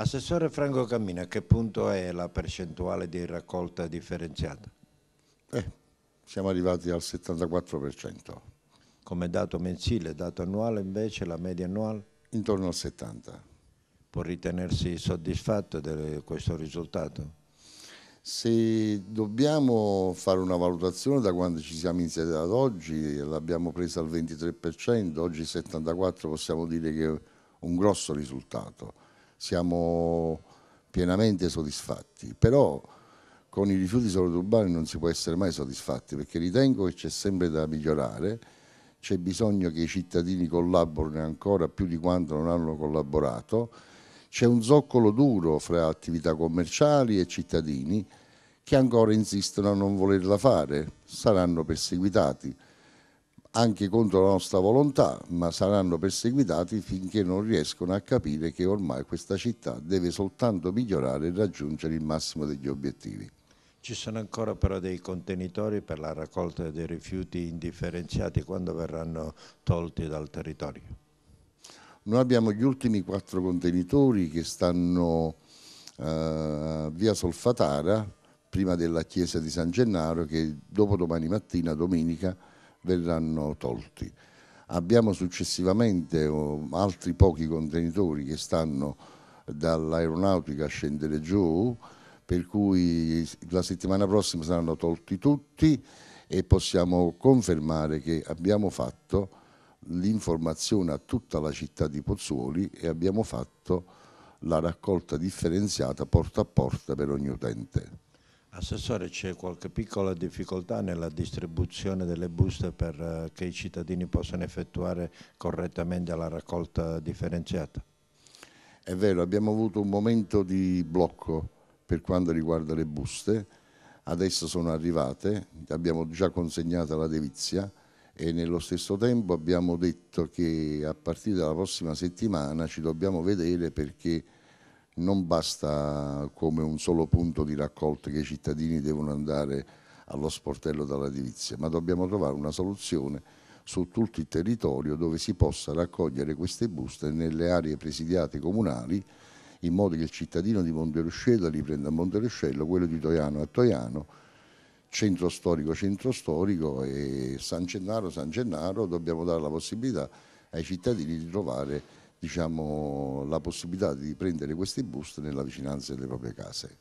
Assessore Franco Cammina, a che punto è la percentuale di raccolta differenziata? Eh, siamo arrivati al 74%. Come dato mensile, dato annuale invece, la media annuale? Intorno al 70%. Può ritenersi soddisfatto di questo risultato? Se dobbiamo fare una valutazione da quando ci siamo iniziati ad oggi, l'abbiamo presa al 23%, oggi 74% possiamo dire che è un grosso risultato siamo pienamente soddisfatti, però con i rifiuti di urbani non si può essere mai soddisfatti perché ritengo che c'è sempre da migliorare, c'è bisogno che i cittadini collaborino ancora più di quanto non hanno collaborato, c'è un zoccolo duro fra attività commerciali e cittadini che ancora insistono a non volerla fare, saranno perseguitati anche contro la nostra volontà, ma saranno perseguitati finché non riescono a capire che ormai questa città deve soltanto migliorare e raggiungere il massimo degli obiettivi. Ci sono ancora però dei contenitori per la raccolta dei rifiuti indifferenziati quando verranno tolti dal territorio? Noi abbiamo gli ultimi quattro contenitori che stanno eh, via Solfatara, prima della chiesa di San Gennaro, che dopo domani mattina, domenica, verranno tolti. Abbiamo successivamente eh, altri pochi contenitori che stanno dall'aeronautica a scendere giù, per cui la settimana prossima saranno tolti tutti e possiamo confermare che abbiamo fatto l'informazione a tutta la città di Pozzuoli e abbiamo fatto la raccolta differenziata porta a porta per ogni utente. Assessore, c'è qualche piccola difficoltà nella distribuzione delle buste perché eh, i cittadini possano effettuare correttamente la raccolta differenziata? È vero, abbiamo avuto un momento di blocco per quanto riguarda le buste, adesso sono arrivate, abbiamo già consegnato la Devizia e nello stesso tempo abbiamo detto che a partire dalla prossima settimana ci dobbiamo vedere perché non basta come un solo punto di raccolta che i cittadini devono andare allo sportello della divizia, ma dobbiamo trovare una soluzione su tutto il territorio dove si possa raccogliere queste buste nelle aree presidiate comunali in modo che il cittadino di Monteruscello li prenda a Monteruscello, quello di Toiano a Toiano, centro storico centro storico e San Gennaro San Gennaro dobbiamo dare la possibilità ai cittadini di trovare diciamo, la possibilità di prendere questi bus nella vicinanza delle proprie case.